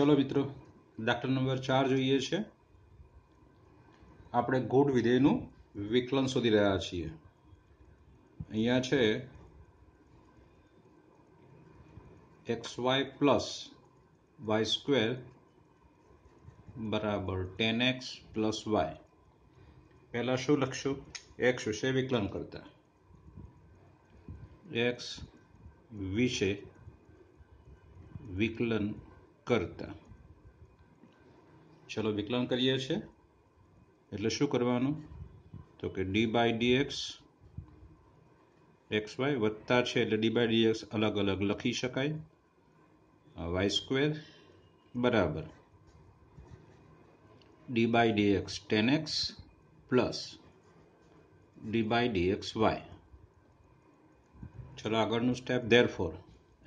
ચલો મિત્રો દાખલા નંબર ચાર જોઈએ છે આપણે ગોળ વિધેયનું વિકલન શોધી રહ્યા છીએ અહીંયા છે x y plus y square બરાબર ટેન એક્સ પ્લસ વાય પહેલાં શું લખશું એક્સ વિશે વિકલન કરતા એક્સ વિશે વિકલન કરતા ચલો વિકલન કરીએ છીએ એટલે શું કરવાનું તો કે d by d x x y વધતા છે એટલે ડી બાય ડી અલગ અલગ લખી શકાય વાય સ્ક્વેર બરાબર d by d x ten x plus d by d y ચલો આગળનું સ્ટેપ ધેર ફોર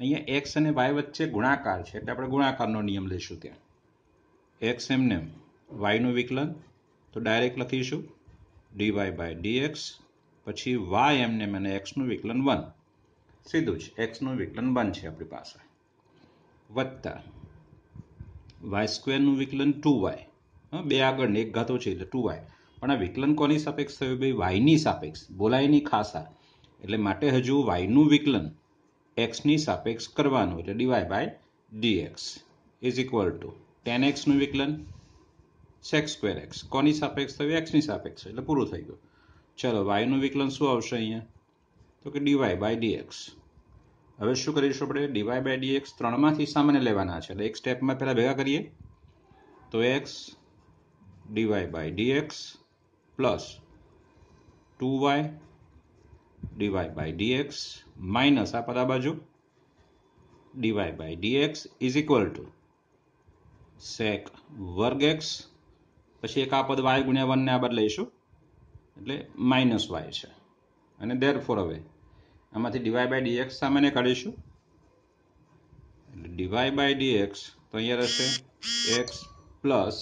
અહીંયા એક્સ અને વાય વચ્ચે ગુણાકાર છે એટલે આપણે ગુણાકારનો નિયમ લઈશું ત્યાં એક્સ એમને વાયનું વિકલન તો ડાયરેક્ટ લખીશું ડીવાય બાય ડીએક્સ પછી વાય એમને મને એક્સનું વિકલન વન સીધું જ એક્સનું વિકલન વન છે આપણી પાસે વત્તા વાય સ્ક્વેરનું વિકલન ટુ વાય બે આગળ એક ઘાતો છે એટલે ટુ વાય પણ આ વિકલન કોની સાપેક્ષ થયું ભાઈ વાયની સાપેક્ષ બોલાયની ખાસા એટલે માટે હજુ વાયનું વિકલન એક્સની સાપેક્ષ કરવાનું એટલે d y by d x is equal to ten એક્સનું વિકલન સેક્સ સ્ક્વેર એક્સ કોની સાપેક્ષ થયું એક્સની સાપેક્ષ એટલે પૂરું થઈ ગયું ચલો વાયનું વિકલન શું આવશે અહીંયા તો કે ડીવાય બાય ડીએક્સ હવે શું કરીશું આપણે ડીવાય બાય ડીએક્સ ત્રણમાંથી સામાન્ય લેવાના છે એટલે એક સ્ટેપમાં પહેલાં ભેગા કરીએ તો x d y by d x plus two y d y by d x minus આ પદ આ બાજુ d y by d x is equal to sec વર્ગ એક્સ પછી એક આ પદ વાય ગુણ્યા વનને આ બદલે લઈશું એટલે માઇનસ વાય છે અને દેર ફોર હવે આમાંથી ડીવાય બાય ડીએક્સ સામાન્ય કાઢીશું એટલે ડીવાય બાય ડીએક્સ તો અહીંયા રહેશે x plus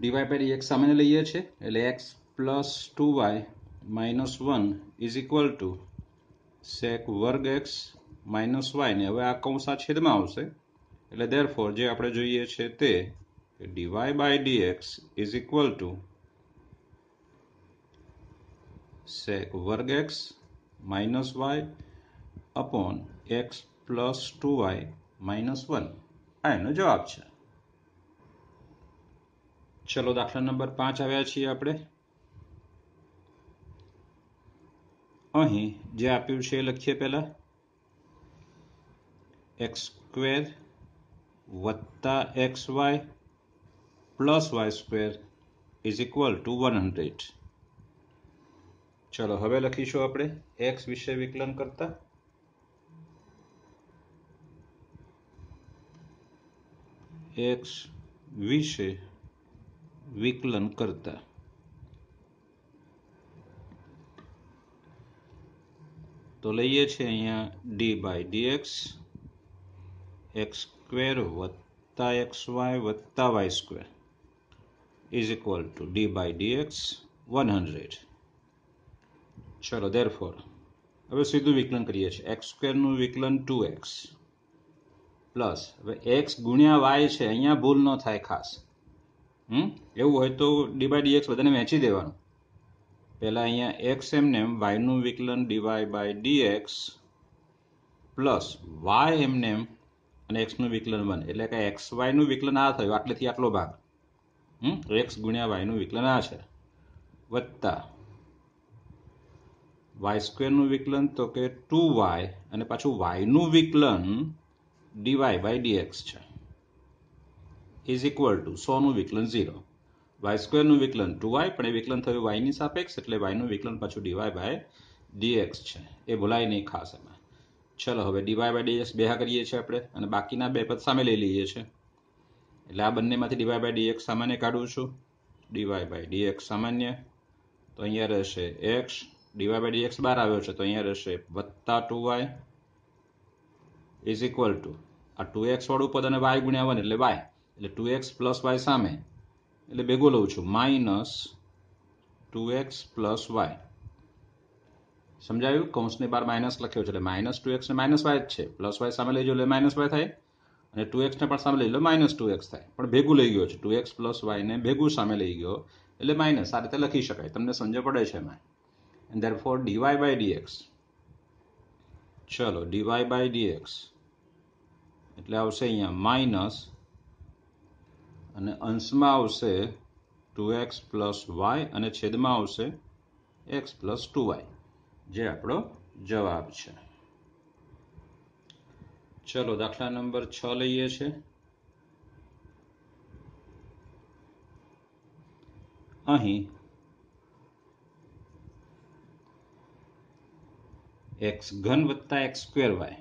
d y by x સામાન્ય લઈએ છીએ એટલે x plus two y minus one is equal to sec વર્ગ એક્સ માઇનસ વાય ને હવે આ કૌંસા છેદમાં આવશે એટલે દેરફોર જે આપણે જોઈએ છે તે d y by d x is equal to sec વર્ગ x minus y upon x plus two y minus one આ એનો જવાબ છે ચલો દાખલા નંબર પાંચ આવ્યા છીએ આપણે અહીં જે આપ્યું છે એ લખીએ પહેલાં એક્સ સ્ક્વેર વત્તા x y plus y square is equal to one hundred ચલો હવે લખીશું આપણે એક્સ વિશે વિકલન કરતા એક્સ વિશે વિકલન કરતા તો લઈએ છીએ અહીંયા d by d x x square વત્તા એક્સ વાય વત્તા y square is equal to d by d x x one hundred ચલો ફોર હવે સીધું વિકલન કરીએ છીએ એક્સ સ્ક્વેરનું વિકલન ટુ એક્સ પ્લસ હવે એક્સ ગુણ્યા વાય છે અહીંયા ભૂલ ન થાય ખાસ હમ એવું હોય તો ડી બાય ડીએક્સ બધાને વહેંચી દેવાનું પહેલાં અહીંયા એક્સ એમને વાયનું વિકલન d y by d x plus y એમને અને એક્સનું વિકલન બને એટલે કે એક્સ વાયનું વિકલન આ થયું આટલેથી આટલો ભાગ હમ એક્સ ગુણ્યા વાયનું વિકલન આ છે વત્તા વાય સ્ક્વેરનું વિકલન તો કે ટુ વાય અને પાછું વાયનું વિકલન ડીવાય બાય ડીએક્સ છે ઇઝ ઇક્વલ ટુ સોનું વિકલન ઝીરો વાય સ્ક્વેરનું વિકલન ટુ વાય પણ એ વિકલન થયું વાયની સાપેક્ષ એટલે વાયનું વિકલન પાછું ડીવાય બાય ડીએક્સ છે એ ભૂલાય નહીં ખાસ એમાં ચલો હવે ડીવાય બાય ડીએક્સ બેહા કરીએ છીએ આપણે અને બાકીના બે પદ સામે લઈ લઈએ છીએ એટલે આ બંનેમાંથી ડીવાય બાય ડીએક્સ સામાન્ય કાઢું છું ડીવાય બાય ડીએક્સ સામાન્ય તો અહીંયા રહેશે એક્સ ડીવાય બાય ડીએક્સ બહાર આવ્યો છે તો અહીંયા રહેશે વત્તા two y is equal to આ ટુ એક્સ વાળું પદ અને વાય ગુણ્યા વન એટલે વાય એટલે ટુ એક્સ પ્લસ વાય સામે એટલે ભેગો લઉં છું minus two x plus y સમજાયું કૌંસની બાર માઇનસ લખ્યો છે એટલે માઇનસ ટુ એક્સને માઇનસ વાય જ છે પ્લસ વાય સામે લઈ જો એટલે માઇનસ વાય થાય અને ટુ એક્સને પણ સામે લઈ લો માઇનસ ટુ એક્સ થાય પણ ભેગું લઈ ગયો છે ટુ એક્સ પ્લસ વાયને ભેગું સામે લઈ ગયો એટલે માઇનસ આ રીતે લખી શકાય તમને સમજ પડે છે એમાં and therefore d y by d x ચલો ડીવાય બાય ડીએક્સ એટલે આવશે અહીંયા માઇનસ અને અંશમાં આવશે ટુ એક્સ પ્લસ વાય અને છેદમાં આવશે એક્સ પ્લસ ટુ વાય જે આપણો જવાબ છે ચલો દાખલા નંબર છ લઈએ છે અહીં એક્સ ઘન વત્તા એક્સ સ્ક્વેર વાય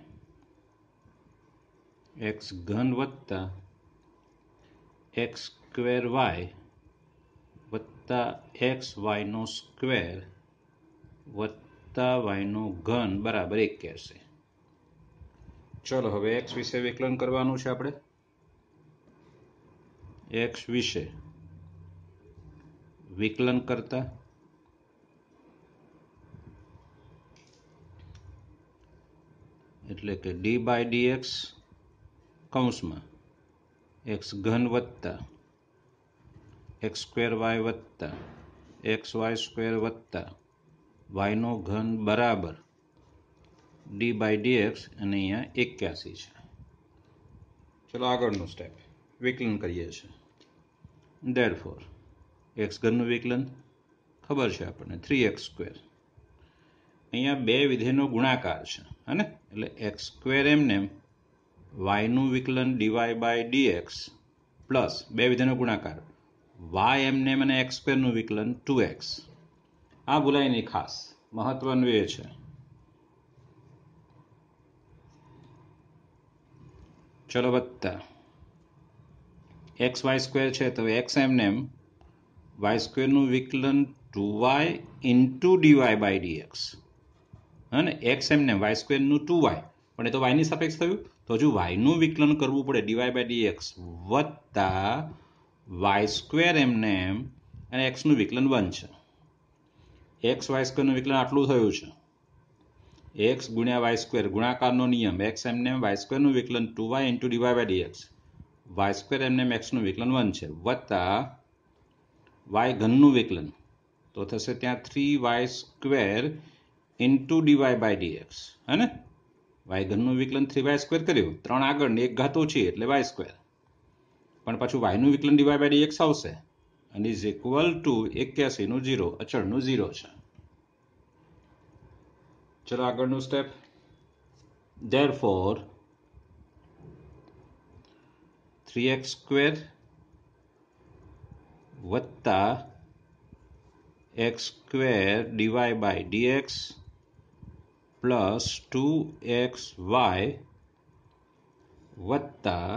એક્સ ઘન વત્તા એક્સ સ્ક્વેર વાય વત્તા એક્સ વાયનો સ્ક્વેર વત્તા વાયનો ઘન બરાબર એક કહેશે ચલો હવે એક્સ વિશે વિકલન કરવાનું છે આપણે એક્સ વિશે વિકલન કરતા એટલે કે ડી બાય ડી એક્સ કૌંસમાં એક્સ ઘન વત્તા એક્સ સ્ક્વેર વાય વત્તા એક્સ વાય સ્ક્વેર વત્તા વાયનો ઘન બરાબર ડી બાય ડી એક્સ અને અહીંયા એક્યાસી છે ચલો આગળનું સ્ટેપ વિકલન કરીએ છીએ દેર ફોર એક્સ ઘનનું વિકલન ખબર છે આપણને થ્રી એક્સ સ્ક્વેર અહીંયા બે વિધેયનો ગુણાકાર છે હે એટલે એક્સ સ્ક્વેર એમને એમ વાયનું વિકલન ડીવાય બાય ડીએક્સ પ્લસ બે વિધાનો ગુણાકાર વાય એમને મને એક્સ સ્ક્વેરનું વિકલન ટુ એક્સ આ ભૂલાયની ખાસ મહત્વનું એ છે ચલો વત્તા એક્સ વાય સ્ક્વેર છે તો એક્સ એમને એમ વાય સ્ક્વેરનું વિકલન two y into d y by d x ને એક્સ એમ નેમ વાય સ્ક્વેરનું ટુ વાય પણ એ તો વાયની સાપેક્ષ થયું તો હજુ વાયનું વિકલન કરવું પડે ડીવાય બાય એક્સ વત્તા વાય સ્ક્વેર એમને એમ અને એક્સનું વિકલન વન છે એક્સ વાય સ્ક્વેરનું વિકલન આટલું થયું છે એક્સ ગુણ્યા વાય સ્ક્વેર ગુણાકારનો નિયમ એક્સ એમને એમ વાય સ્ક્વેરનું વિકલન two y into d y by x y square એમને એમ એક્સનું વિકલન વન છે વત્તા વાય ઘનનું વિકલન તો થશે ત્યાં three y square into d y by d x હે ને વાય ઘનનું વિકલન થ્રી વાય સ્ક્વેર કર્યું ત્રણ આગળ ને એક ઘાત છે એટલે વાય સ્ક્વેર પણ પાછું વાયનું વિકલન ડીવાય બાય ડીએક્સ આવશે અને ઇઝ ઇક્વલ ટુ એક્યાસીનું ઝીરો અચળનું ઝીરો છે ચલો આગળનું step therefore three x square વત્તા x square d y by d x plus two x y વત્તા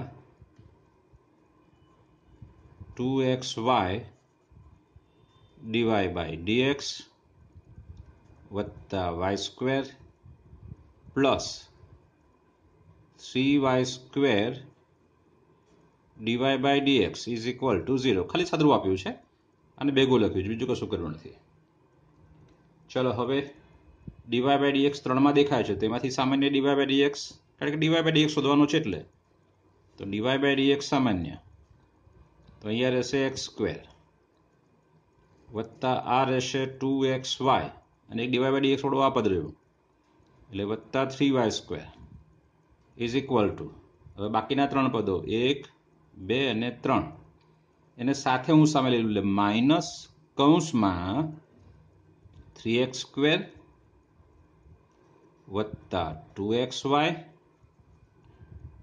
two x y d y by d x વત્તા y square plus c y square d y by d x is equal to zero ખાલી સાદરું આપ્યું છે અને ભેગું લખ્યું છે બીજું કશું કરવું નથી ચલો હવે ડીવાય બાય ડીએક્સ ત્રણમાં દેખાય છે તેમાંથી સામાન્ય ડીવાય બાય ડીએક્સ કારણ કે ડીવાય બાય ડીએક્સ શોધવાનું છે એટલે તો ડીવાય બાય ડીએક્સ સામાન્ય તો અહીંયા રહેશે એક્સ સ્ક્વેર વત્તા આ રહેશે ટુ એક્સ વાય અને એક ડીવાય બાય ડીએક્સ થોડું આ પદ રહ્યું એટલે વત્તા three y square is equal to હવે બાકીના ત્રણ પદો એક બે અને ત્રણ એને સાથે હું સામે લઈ લઉં એટલે માઇનસ કૌંસમાં થ્રી એક્સ સ્ક્વેર વત્તા ટુ એક્સ વાય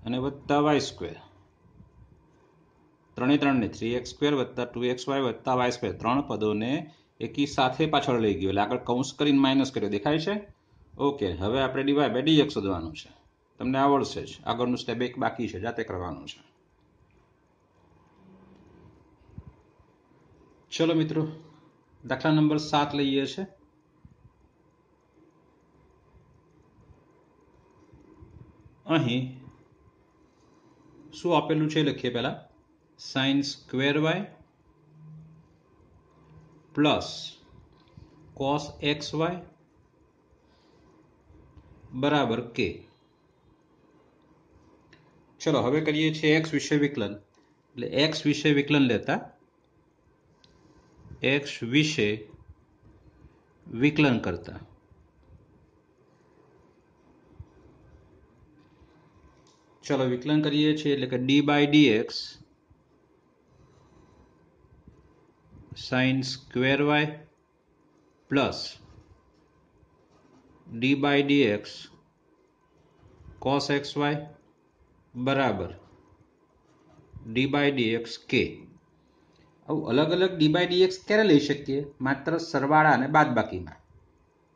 અને વત્તા વાય સ્ક્વેર ત્રણે ત્રણને થ્રી એક્સ સ્ક્વેર વત્તા ટુ એક્સ વાય વત્તા વાય સ્ક્વેર ત્રણ પદોને એકી સાથે પાછળ લઈ ગયો એટલે આગળ કૌંસ કરીને માઇનસ કર્યો દેખાય છે ઓકે હવે આપણે ડીવાય બે ડી એક્સ શોધવાનું છે તમને આવડશે જ આગળનું સ્ટેપ એક બાકી છે જાતે કરવાનું છે ચલો મિત્રો દાખલા નંબર સાત લઈએ છે અહીં શું આપેલું છે લખીએ પહેલાં sin square y plus cos x y બરાબર કે ચલો હવે કરીએ છીએ એક્સ વિશે વિકલન એટલે એક્સ વિશે વિકલન લેતા એક્સ વિશે વિકલન કરતા ચલો વિકલન કરીએ છીએ એટલે કે d by d x sin square y plus d by d x cos x y બરાબર ડી બાય ડી એક્સ કે આવું અલગ અલગ ડી બાય ડી એક્સ ક્યારે લઈ શકીએ માત્ર સરવાળા અને બાદબાકીમાં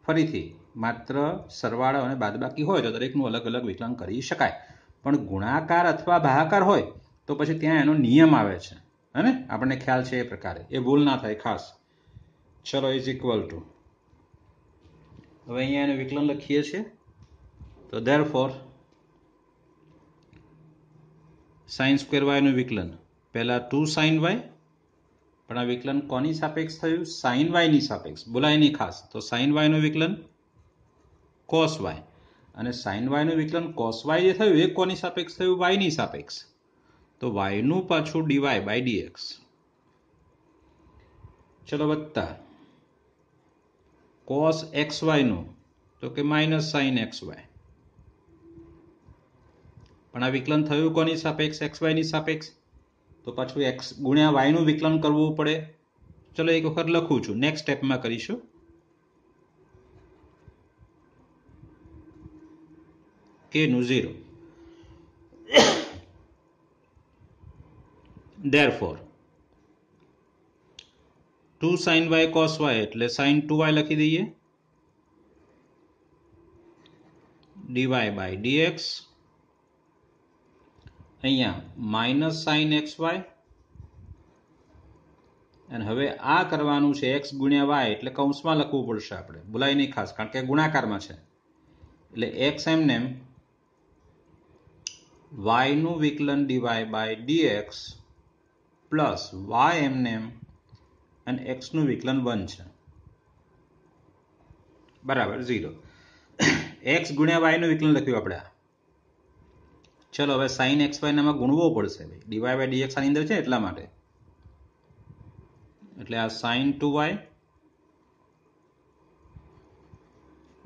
ફરીથી માત્ર સરવાળા અને બાદબાકી હોય તો દરેકનું અલગ અલગ વિકલન કરી શકાય પણ ગુણાકાર અથવા ભાહાકાર હોય તો પછી ત્યાં એનો નિયમ આવે છે હે આપણને ખ્યાલ છે એ પ્રકારે એ ભૂલ ના થાય ખાસ ચલો ઇઝ ઇક્વલ ટુ હવે અહીંયા એનું વિકલન લખીએ છીએ તો ધેર ફોર સાઇન સ્ક્વેર વાયનું વિકલન પહેલાં ટુ સાઇન વાય પણ આ વિકલન કોની સાપેક્ષ થયું સાઇન વાયની સાપેક્ષ બોલાય નહીં ખાસ તો સાઇન વાયનું વિકલન કોસ વાય અને સાઇન વાયનું વિકલન કોસ વાય જે થયું એ કોની સાપેક્ષ થયું વાયની સાપેક્ષ તો વાયનું પાછું ડીવાય બાય ડીએક્સ ચલો વત્તા કોસ એક્સ વાયનું તો કે માઇનસ સાઇન એક્સ વાય પણ આ વિકલન થયું કોની સાપેક્ષ એક્સ વાયની સાપેક્ષ તો પાછું એક્સ ગુણ્યા વાયનું વિકલન કરવું પડે ચલો એક વખત લખું છું નેક્સ્ટ સ્ટેપમાં કરીશું કે નું zero for two sin y cos y એટલે સાઇન ટુ વાય લખી દઈએ ડીવાય બાય ડીએક્સ અહીંયા માઇનસ સાઇન એક્સ વાય અને હવે આ કરવાનું છે એક્સ ગુણ્યા વાય એટલે કૌંસમાં લખવું પડશે આપણે બોલાય નહીં ખાસ કારણ કે ગુણાકારમાં છે એટલે એક્સ એમને એમ નું વિકલન d y by d x plus y એમને અને નું વિકલન વન છે બરાબર ઝીરો એક્સ ગુણ્યા નું વિકલન લખ્યું આપણે ચલો હવે સાઈન એક્સ વાયને એમાં ગુણવો પડશે ભાઈ ડીવાય બાય ડીએક્સ આની અંદર છે એટલા માટે એટલે આ sin two y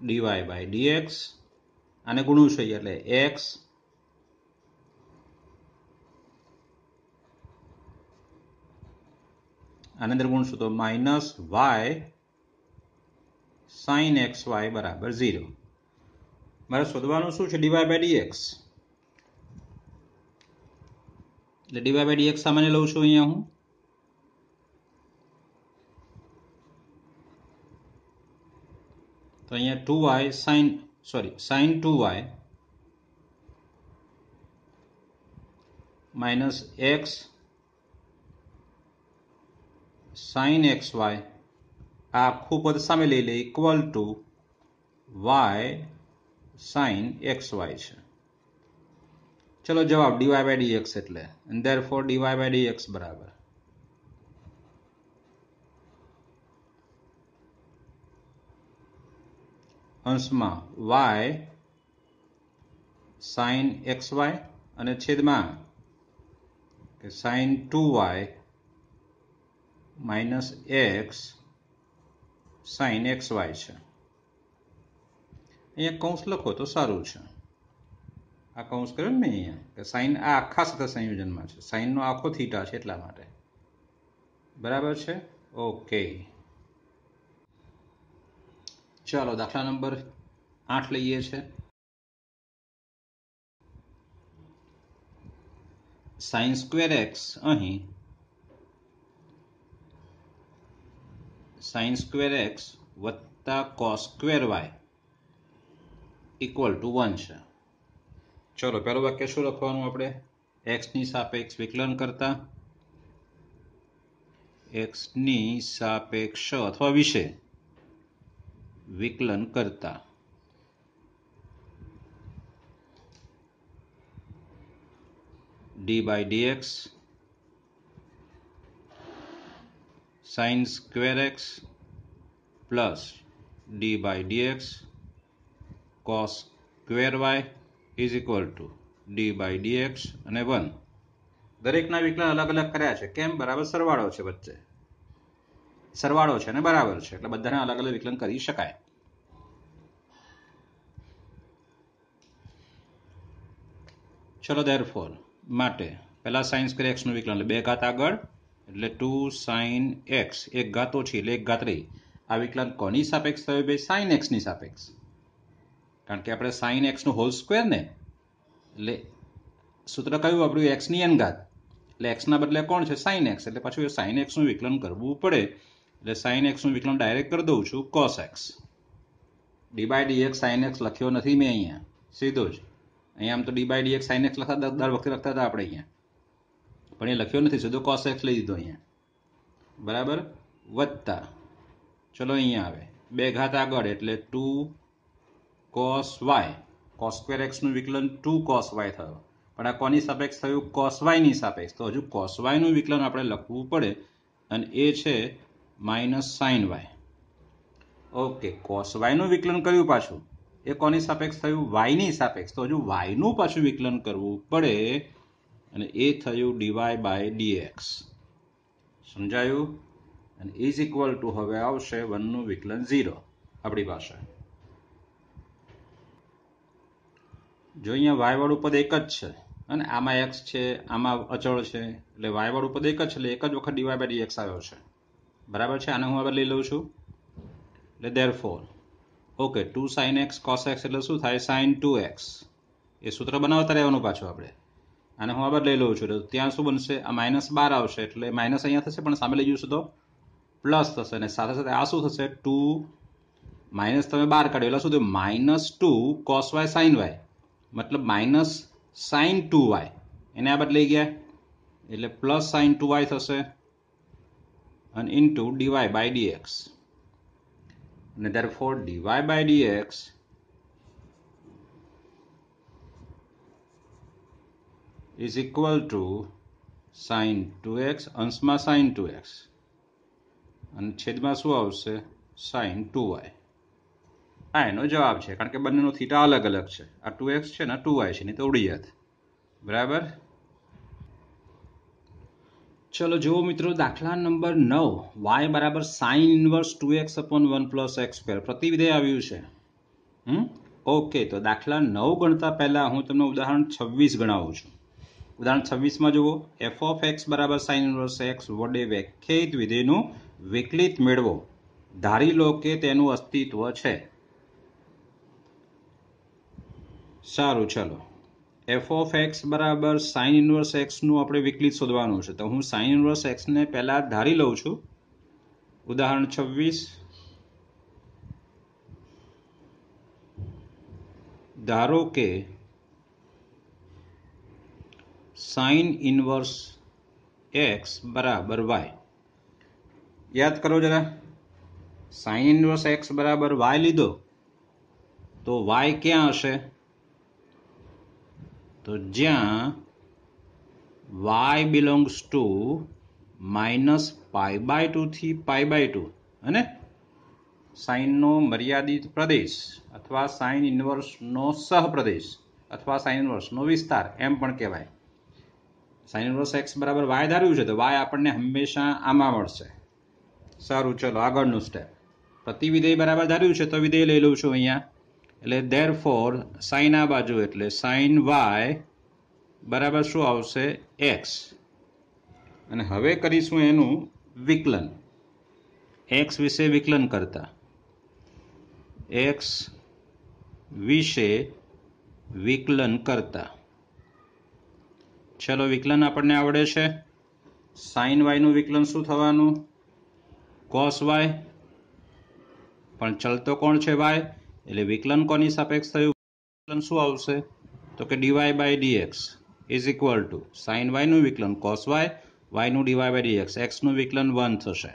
d y by d x આને ગુણવું છે એટલે એક્સ આને અંદર ગુણશું તો minus y sin x y બરાબર ઝીરો મારે શોધવાનું શું છે ડીવાય બાય ડીએક્સ એટલે ડીવાય બાય ડીએક્સ સામાન્ય લઉં છું અહીંયા હું તો અહીંયા two y sin sorry sin two y minus x sin x y આ આખું પદ સામે લઈ લે equal to y sin x y છે ચલો જવાબ ડીવાય બાય ડી એક્સ એટલે therefore d y by d x બરાબર અંશમાં વાય સાઇન એક્સ વાય અને છેદમાં કે sin two y minus x sin x y છે અહીંયા કૌંસ લખો તો સારું છે આ કૌંસ કર્યો ને અહીંયા કે સાઇન આ આખા સાથે સંયોજનમાં છે સાઇનનો આખો થીટા છે એટલા માટે બરાબર છે ઓકે ચાલો દાખલા નંબર આઠ લઈએ છે સાઇન સ્ક્વેર એક્સ અહીં સાઇન સ્ક્વેર એક્સ વત્તા cos square y equal to one છે ચલો પહેલું વાક્ય શું લખવાનું આપણે એક્સની સાપેક્ષ વિકલન કરતા એક્સની સાપેક્ષ અથવા વિશે વિકલન કરતા d by d x sin square x plus d by d x cos square y is equal to d by d x અને વન દરેકના વિકલન અલગ અલગ કર્યા છે કેમ બરાબર સરવાળો છે વચ્ચે સરવાળો છે અને બરાબર છે એટલે બધાને અલગ અલગ વિકલન કરી શકાય ચલો ધેર ફોર માટે પહેલાં સાઇન્સ સ્ક્વેર એક્સનું વિકલન એટલે બે ઘાત આગળ એટલે ટુ સાઇન એક્સ એક ગાતો છે એટલે એક ગાત્રી આ વિકલાંક કોની સાપેક્ષ થયો ભાઈ સાઇન એક્સની સાપેક્ષ કારણ કે આપણે સાઇન એક્સનું હોલ સ્ક્વેર ને એટલે સૂત્ર કયું આપણું એક્સની એન ઘાત એટલે એક્સના બદલે કોણ છે સાઇન એક્સ એટલે પાછું એ સાઇન એક્સનું વિકલન કરવું પડે એટલે સાઇન એક્સનું વિકલન ડાયરેક્ટ કરી દઉં છું cos x d by d x sin x લખ્યો નથી મેં અહીંયા સીધો જ અહીંયા આમ તો d by d x sin x લખતા દર વખતે લખતા હતા આપણે અહીંયા પણ એ લખ્યો નથી સીધો કોસ એક્સ લઈ દીધો અહીંયા બરાબર વત્તા ચલો અહીંયા આવે બે ઘાત આગળ એટલે two cos y cos square એક્સનું વિકલન ટુ કોસ વાય થયો પણ આ કોની સાપેક્ષ થયું કોસ વાયની સાપેક્ષ તો હજુ કોસ વાયનું વિકલન આપણે લખવું પડે અને એ છે minus sin y okay cos વાયનું વિકલન કર્યું પાછું એ કોની સાપેક્ષ થયું વાયની સાપેક્ષ તો હજુ વાયનું પાછું વિકલન કરવું પડે અને એ થયું ડીવાય બાય ડીએક્સ સમજાયું અને ઇઝ ઇક્વલ ટુ હવે આવશે વનનું વિકલન ઝીરો આપણી પાસે જો અહીંયા વાયવાળું પદ એક જ છે અને આમાં એક્સ છે આમાં અચળ છે એટલે વાયવાળું પદ એક જ છે એટલે એક જ વખત ડીવાય બાય ડીએક્સ આવ્યો છે બરાબર છે આને હું હવે લઈ લઉં છું એટલે therefore okay two sin x cos x એટલે શું થાય સાઇન ટુ એક્સ એ સૂત્ર બનાવતા રહેવાનું પાછું આપણે અને હું આবার લઈ લઉં છું તો ત્યાં શું બનશે આ માઇનસ બાર આવશે એટલે માઇનસ અહીંયા થશે પણ સામે લઈ જઈશું તો પ્લસ થશે અને સાથે સાથે આ શું થશે ટુ માઇનસ તમે બાર કાઢ્યો એટલે શું થયું minus two cos y sin y મતલબ માઇનસ સાઇન ટુ વાય એને આ બદલાઈ ગયા એટલે પ્લસ સાઇન ટુ વાય થશે અને ઇન્ટુ ડીવાય બાય ડીએક્સ અને therefore d y by d x is equal to sin two x અંશમાં સાઇન ટુ એક્સ અને છેદમાં શું આવશે સાઇન ટુ વાય આ એનો જવાબ છે કારણ કે બંનેનો થીટા અલગ અલગ છે આ ટુ એક્સ છે ને ટુ વાય છે નહીં તો ઉડી જાત બરાબર ચલો જુઓ મિત્રો દાખલા નંબર નવ વાય બરાબર sin inverse two x upon one plus x square પ્રતિવિધેય આવ્યું છે હમ ઓકે તો દાખલા નવ ગણતા પહેલાં હું તમને ઉદાહરણ છવ્વીસ ગણાવું છું ઉદાહરણ છવ્વીસમાં જુઓ એફ ઓફ એક્સ બરાબર સાઇન ઇન્વર્સ એક્સ વડે વ્યાખ્યાયિત વિધેયનું વિકલિત મેળવો ધારી લો કે તેનું અસ્તિત્વ છે સારું ચલો એફ ઓફ એક્સ બરાબર સાઇન ઇન્વર્સ એક્સનું આપણે વિકલિત શોધવાનું છે તો હું સાઇન ઇન્વર્સ એક્સને પહેલાં ધારી લઉં છું ઉદાહરણ છવ્વીસ ધારો કે સાઇન ઇન્વર્સ એક્સ બરાબર વાય યાદ કરો જરા સાઇન ઇન્વર્સ એક્સ બરાબર વાય લીધો તો વાય ક્યાં હશે તો જ્યાં y belongs to minus pi by ટુથી પાય બાય ટુ અને સાઇનનો મર્યાદિત પ્રદેશ અથવા સાઇન ઇન્વર્સનો સહપ્રદેશ અથવા સાઇન ઇન્વર્સનો વિસ્તાર એમ પણ કહેવાય સાઈન ઇન્વર્સ એક્સ બરાબર વાય ધાર્યું છે તો વાય આપણને હંમેશા આમાં મળશે સારું ચલો આગળનું સ્ટેપ પ્રતિ વિધેય બરાબર ધાર્યું છે તો વિધેય લઈ લઉં છું અહીંયા એટલે ધેર ફોર સાઇન આ બાજુ એટલે સાઈન વાય બરાબર શું આવશે એક્સ અને હવે કરીશું એનું વિકલન એક્સ વિશે વિકલન કરતા એક્સ વિશે વિકલન કરતા ચલો વિકલન આપણને આવડે છે સાઇન વાયનું વિકલન શું થવાનું કોસ વાય પણ ચલતો કોણ છે વાય એટલે વિકલન કોની સાપેક્ષ થયું વિકલન શું આવશે તો કે d y by d x is equal to sine વાયનું વિકલન કોસ વાય વાયનું ડીવાય બાય ડીએક્સ એક્સનું વિકલન વન થશે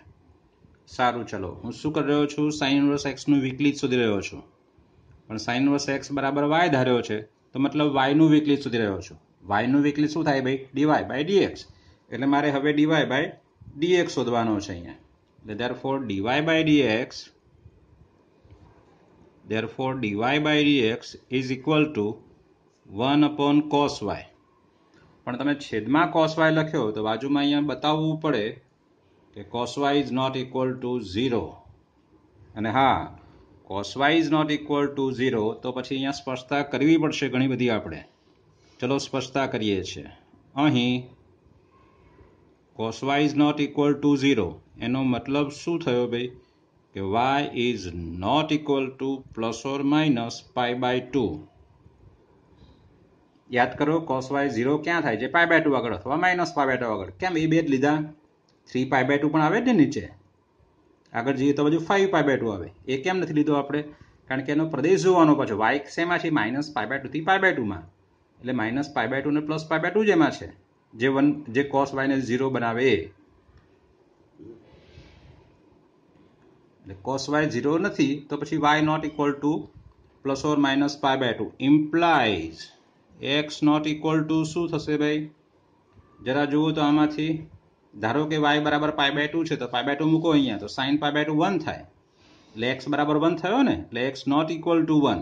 સારું ચલો હું શું કરી રહ્યો છું સાઇન ઇન્વર્સ એક્સનું વિકલિત સુધી રહ્યો છું પણ સાઇન ઇન્વર્સ એક્સ બરાબર વાય ધાર્યો છે તો મતલબ વાયનું વિકલિત સુધી રહ્યો છું વાયનું વીકલી શું થાય ભાઈ ડીવાય બાય ડીએક્સ એટલે મારે હવે ડીવાય બાય ડીએક્સ શોધવાનો છે અહીંયા એટલે therefore d y by d x therefore d y by d x is equal to one upon cos y પણ તમે છેદમાં કોસ વાય લખ્યો તો બાજુમાં અહીંયા બતાવવું પડે કે cos y is not equal to zero અને હા cos y is not equal to zero તો પછી અહીંયા સ્પષ્ટતા કરવી પડશે ઘણી બધી આપણે ચલો સ્પષ્ટતા કરીએ છીએ અહીં cos y is not equal to zero એનો મતલબ શું થયો ભાઈ કે y is not equal to plus or minus pi by two યાદ કરો કોસ વાય ઝીરો ક્યાં થાય છે પાય બાય ટુ આગળ અથવા માઇનસ પાય બાય ટુ આગળ કેમ એ બે જ લીધા થ્રી પાય બાય ટુ પણ આવે ને નીચે આગળ જઈએ તો બાજુ ફાઇવ પાય બાય ટુ આવે એ કેમ નથી લીધો આપણે કારણ કે એનો પ્રદેશ જોવાનો પાછો વાય શેમાં છે માઇનસ પાય બાય ટુથી પાય બાય ટુમાં એટલે માઇનસ પાય બાય ટુ ને પ્લસ પાય બાય ટુ જ એમાં છે જે વન જે કોસ વાયને ઝીરો બનાવે એટલે કોસ વાય ઝીરો નથી તો પછી y not equal to plus or minus pi by two implies x not equal to શું થશે ભાઈ જરા જુઓ તો આમાંથી ધારો કે વાય બરાબર પાય બાય ટુ છે તો પાય બાય ટુ મૂકો અહીંયા તો sine pi by two one થાય એટલે એક્સ બરાબર વન થયો ને એટલે x not equal to one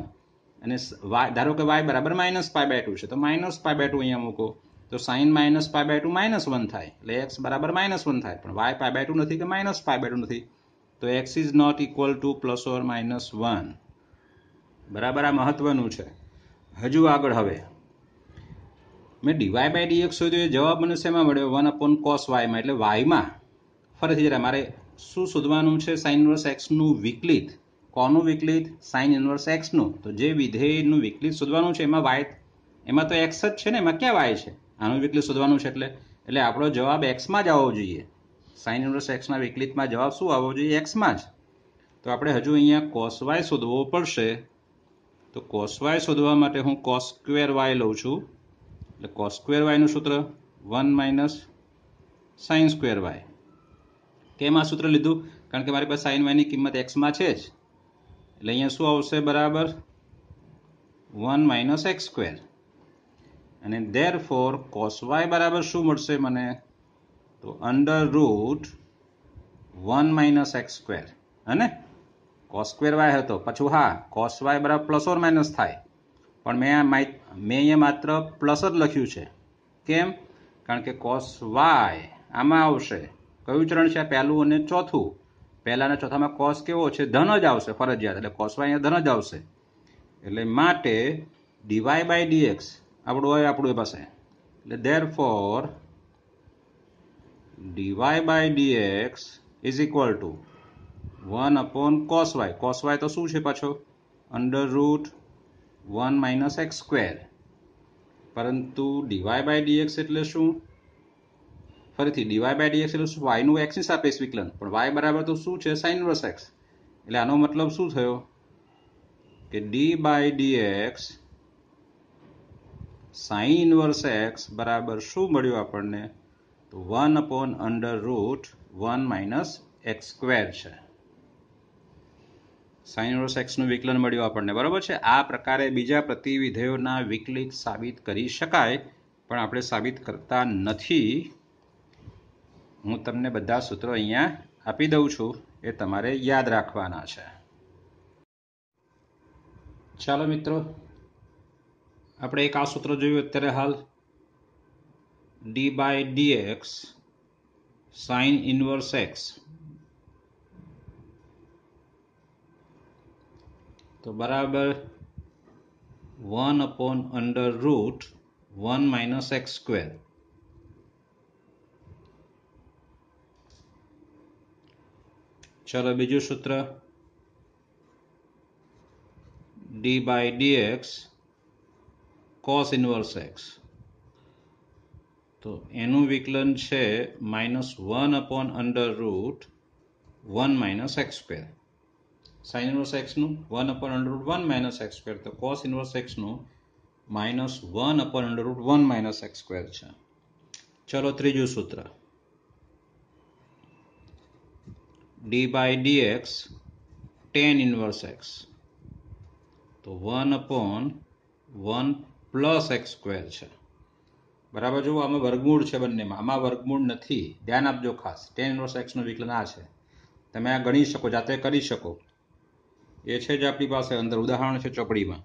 અને વાય ધારો કે વાય બરાબર માઇનસ પાય બાય ટુ છે તો માઇનસ પાય બાય ટુ અહીંયા મૂકો તો sine minus pi by two minus one થાય એટલે એક્સ બરાબર માઇનસ વન થાય પણ વાય પાય બાય ટુ નથી કે માઇનસ પાય બાય ટુ નથી તો x is not equal to plus or minus one બરાબર આ મહત્વનું છે હજુ આગળ હવે મેં ડીવાય બાય ડીએક્સ શોધ્યો એ જવાબ મને શેમાં મળ્યો વન અપોન કોસ વાયમાં એટલે વાયમાં ફરીથી જરા મારે શું શોધવાનું છે સાઇન વર્ષ એક્સનું વિકલિત કોનું વિકલિત સાઇન ઇન્વર્સ એક્સનું તો જે વિધેયનું વિકલિત શોધવાનું છે એમાં વાય એમાં તો એક્સ જ છે ને એમાં ક્યાં વાય છે આનું વિકલિત શોધવાનું છે એટલે એટલે આપણો જવાબ એક્સમાં જ આવવો જોઈએ સાઇન ઇન્વર્સ એક્સના વિકલિતમાં જવાબ શું આવવો જોઈએ એક્સમાં જ તો આપણે હજુ અહીંયા કોસ વાય શોધવો પડશે તો કોસ વાય શોધવા માટે હું કોસ સ્ક્વેર વાય લઉં છું એટલે કોસ સ્ક્વેર વાયનું સૂત્ર one minus sine square y કેમ આ સૂત્ર લીધું કારણ કે મારી પાસે સાઇન વાયની કિંમત એક્સમાં છે જ એટલે અહીંયા શું આવશે બરાબર વન માઇનસ એક્સ સ્ક્વેર અને ધેર ફોર કોસ વાય બરાબર શું મળશે મને તો under root one minus x square હે કોસ સ્ક્વેર વાય હતો પાછું હા કોસ વાય બરાબર પ્લસ ઓર માઇનસ થાય પણ મેં મેં અહીંયા માત્ર પ્લસ જ લખ્યું છે કેમ કારણ કે કોસ વાય આમાં આવશે કયું ચરણ છે પહેલું અને ચોથું પહેલાના ચોથામાં કોસ કેવો છે ધન જ આવશે ફરજિયાત એટલે કોસમાં અહીંયા ધન જ આવશે એટલે માટે ડીવાય બાય ડીએક્સ આપણું હોય આપણું પાસે એટલે therefore d y by d x is equal to one upon cos y cos y તો શું છે પાછો under root one minus x square પરંતુ ડીવાય બાય ડીએક્સ એટલે શું ફરીથી ડીવાય બાય ડીએક્સ એટલે શું વાયનું એક્સની સાપેક્ષ વિકલન પણ વાય બરાબર તો શું છે સાઇન વર્સ એક્સ એટલે આનો મતલબ શું થયો કે d by d x sine inverse x બરાબર શું મળ્યું આપણને તો one upon under root one minus x square છે સાઇન ઇન્વર્સ એક્સનું વિકલન મળ્યું આપણને બરાબર છે આ પ્રકારે બીજા પ્રતિવિધેયોના વિકલિત સાબિત કરી શકાય પણ આપણે સાબિત કરતા નથી હું તમને બધા સૂત્રો અહીંયા આપી દઉં છું એ તમારે યાદ રાખવાના છે ચાલો મિત્રો આપણે એક આ સૂત્ર જોયું અત્યારે હાલ d by d x sine inverse x તો બરાબર one upon under root one minus x square ચાલો બીજું સૂત્ર d by d x cos inverse x તો એનું વિકલન છે minus one upon under root one minus x square sine inverse એક્સનું one upon under root one minus x square તો cos inverse એક્સનું minus one upon under root one minus x square છે ચલો ત્રીજું સૂત્ર d by d x tan inverse x તો one upon one plus x square છે બરાબર જુઓ આમાં વર્ગમૂળ છે બંનેમાં આમાં વર્ગમૂળ નથી ધ્યાન આપજો ખાસ ટેન ઇનવર્સ એક્સનું વિકલન આ છે તમે આ ગણી શકો જાતે કરી શકો એ છે જ આપણી પાસે અંદર ઉદાહરણ છે ચોપડીમાં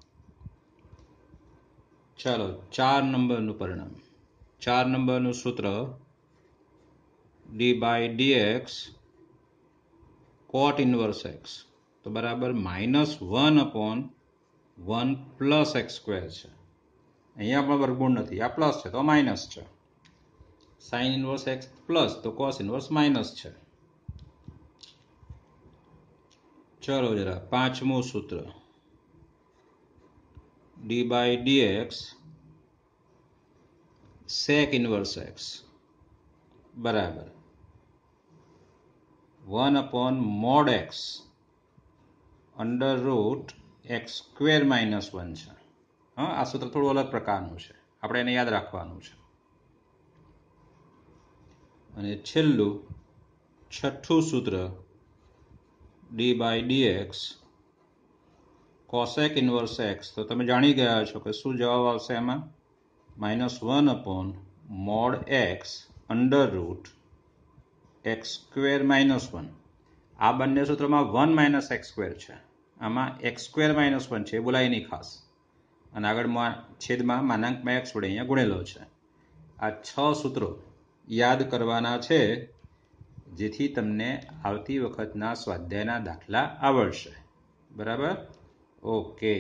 ચાલો ચાર નંબરનું પરિણામ ચાર નંબરનું સૂત્ર d by d x cot inverse x तो बराबर minus one upon one plus x square है अँ वर्गुण नहीं आ प्लस है तो माइनस है साइन इनवर्स एक्स प्लस तो कॉस इनवर्स माइनस है चलो जरा पांचमु सूत्र d by d x sec inverse x बराबर one upon mod x under root x square minus one છે હા આ સૂત્ર થોડું અલગ પ્રકારનું છે આપણે એને યાદ રાખવાનું છે અને છેલ્લું છઠ્ઠું સૂત્ર d by d x cosec inverse x તો તમે જાણી ગયા છો કે શું જવાબ આવશે એમાં minus one upon mod x under root x square minus one આ બંને સૂત્રોમાં વન માઇનસ એક્સ સ્ક્વેર છે આમાં એક્સ સ્ક્વેર માઇનસ વન છે એ બોલાય નહીં ખાસ અને આગળમાં છેદમાં માનાંકમાં એક્સ વડે અહીંયા ગુણેલો છે આ છ સૂત્રો યાદ કરવાના છે જેથી તમને આવતી વખતના સ્વાધ્યાયના દાખલા આવડશે બરાબર ઓકે